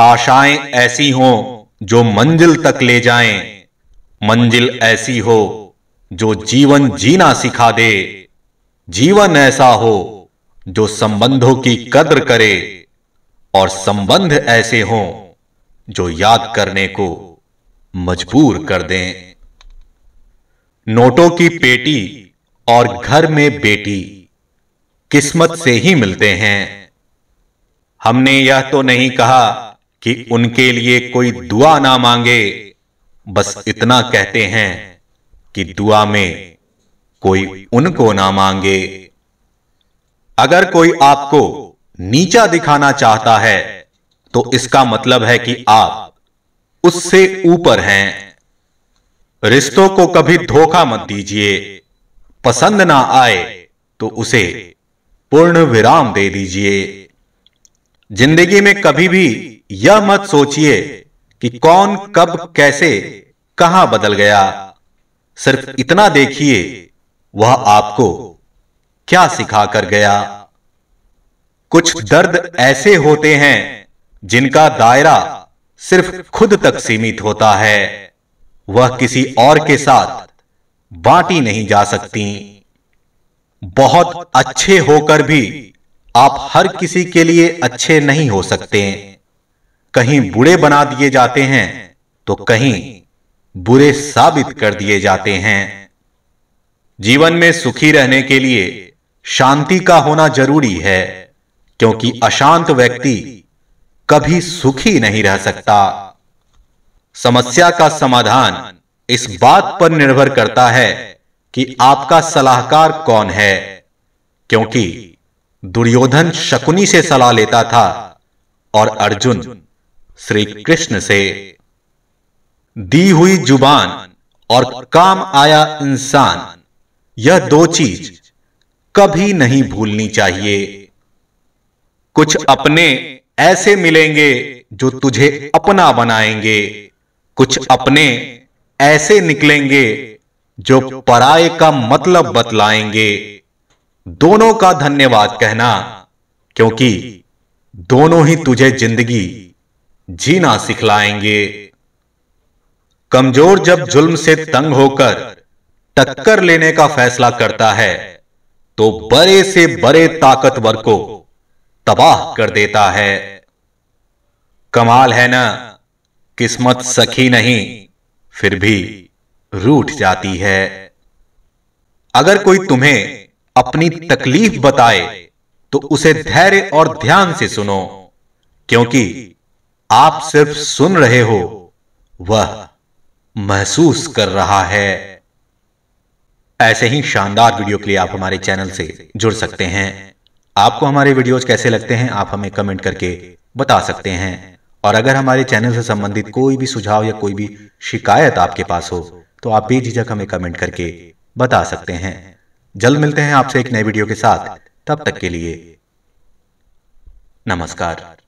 आशाएं ऐसी हों जो मंजिल तक ले जाएं, मंजिल ऐसी हो जो जीवन जीना सिखा दे जीवन ऐसा हो जो संबंधों की कद्र करे और संबंध ऐसे हों जो याद करने को मजबूर कर दें नोटों की पेटी और घर में बेटी किस्मत से ही मिलते हैं हमने यह तो नहीं कहा कि उनके लिए कोई दुआ ना मांगे बस इतना कहते हैं कि दुआ में कोई उनको ना मांगे अगर कोई आपको नीचा दिखाना चाहता है तो इसका मतलब है कि आप उससे ऊपर हैं रिश्तों को कभी धोखा मत दीजिए पसंद ना आए तो उसे पूर्ण विराम दे दीजिए जिंदगी में कभी भी यह मत सोचिए कि कौन कब कैसे कहां बदल गया सिर्फ इतना देखिए वह आपको क्या सिखा कर गया कुछ दर्द ऐसे होते हैं जिनका दायरा सिर्फ खुद तक सीमित होता है वह किसी और के साथ बांटी नहीं जा सकती बहुत अच्छे होकर भी आप हर किसी के लिए अच्छे नहीं हो सकते कहीं बुरे बना दिए जाते हैं तो, तो कहीं बुरे साबित कर दिए जाते हैं जीवन में सुखी रहने के लिए शांति का होना जरूरी है क्योंकि अशांत व्यक्ति कभी सुखी नहीं रह सकता समस्या का समाधान इस बात पर निर्भर करता है कि आपका सलाहकार कौन है क्योंकि दुर्योधन शकुनी से सलाह लेता था और अर्जुन श्री कृष्ण से दी हुई जुबान और काम आया इंसान यह दो चीज कभी नहीं भूलनी चाहिए कुछ अपने ऐसे मिलेंगे जो तुझे अपना बनाएंगे कुछ अपने ऐसे निकलेंगे जो पराये का मतलब बतलाएंगे दोनों का धन्यवाद कहना क्योंकि दोनों ही तुझे जिंदगी जीना सिखलाएंगे कमजोर जब जुल्म से तंग होकर टक्कर लेने का फैसला करता है तो बड़े से बड़े ताकतवर को तबाह कर देता है कमाल है ना किस्मत सखी नहीं फिर भी रूठ जाती है अगर कोई तुम्हें अपनी तकलीफ बताए तो उसे धैर्य और ध्यान से सुनो क्योंकि आप सिर्फ सुन रहे हो वह महसूस कर रहा है ऐसे ही शानदार वीडियो के लिए आप हमारे चैनल से जुड़ सकते हैं आपको हमारे वीडियोस कैसे लगते हैं आप हमें कमेंट करके बता सकते हैं और अगर हमारे चैनल से संबंधित कोई भी सुझाव या कोई भी शिकायत आपके पास हो तो आप बेझिझक हमें कमेंट करके बता सकते हैं जल्द मिलते हैं आपसे एक नए वीडियो के साथ तब तक के लिए नमस्कार